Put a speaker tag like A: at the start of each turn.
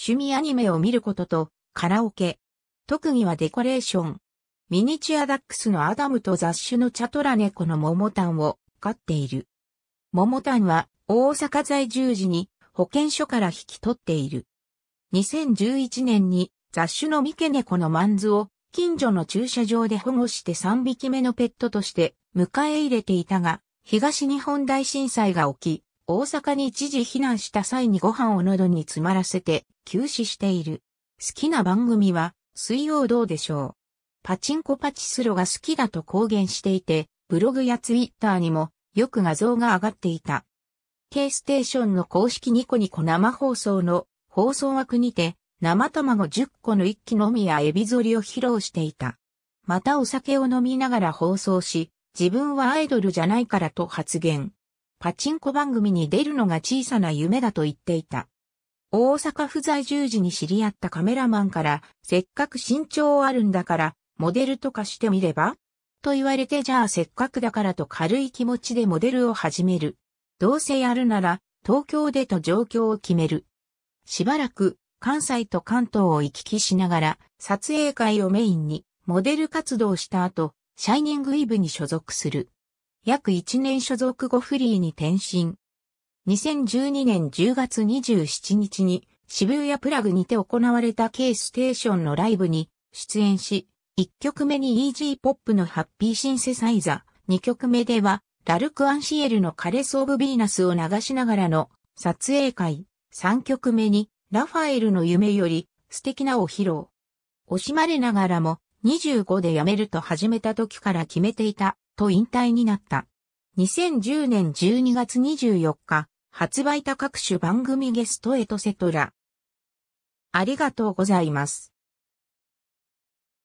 A: 趣味アニメを見ることと、カラオケ。特技はデコレーション。ミニチュアダックスのアダムと雑種のチャトラ猫のモモタンを飼っている。モモタンは大阪在住時に保健所から引き取っている。2011年に雑種の三毛猫のマンズを近所の駐車場で保護して3匹目のペットとして迎え入れていたが、東日本大震災が起き、大阪に一時避難した際にご飯を喉に詰まらせて休止している。好きな番組は水曜どうでしょう。パチンコパチスロが好きだと公言していて、ブログやツイッターにもよく画像が上がっていた。K ステーションの公式ニコニコ生放送の放送枠にて生卵10個の一気のみやエビ反りを披露していた。またお酒を飲みながら放送し、自分はアイドルじゃないからと発言。パチンコ番組に出るのが小さな夢だと言っていた。大阪府在住時に知り合ったカメラマンから、せっかく身長あるんだから、モデルとかしてみればと言われてじゃあせっかくだからと軽い気持ちでモデルを始める。どうせやるなら、東京でと状況を決める。しばらく、関西と関東を行き来しながら、撮影会をメインに、モデル活動した後、シャイニングイブに所属する。約1年所属後フリーに転身。2012年10月27日に渋谷プラグにて行われた K ステーションのライブに出演し、1曲目に EG ポップのハッピーシンセサイザー、2曲目ではラルク・アンシエルのカレス・オブ・ヴィーナスを流しながらの撮影会、3曲目にラファエルの夢より素敵なお披露。惜しまれながらも25で辞めると始めた時から決めていたと引退になった。2010年12月24日、発売多各種番組ゲストエトセトラ。ありがとうございます。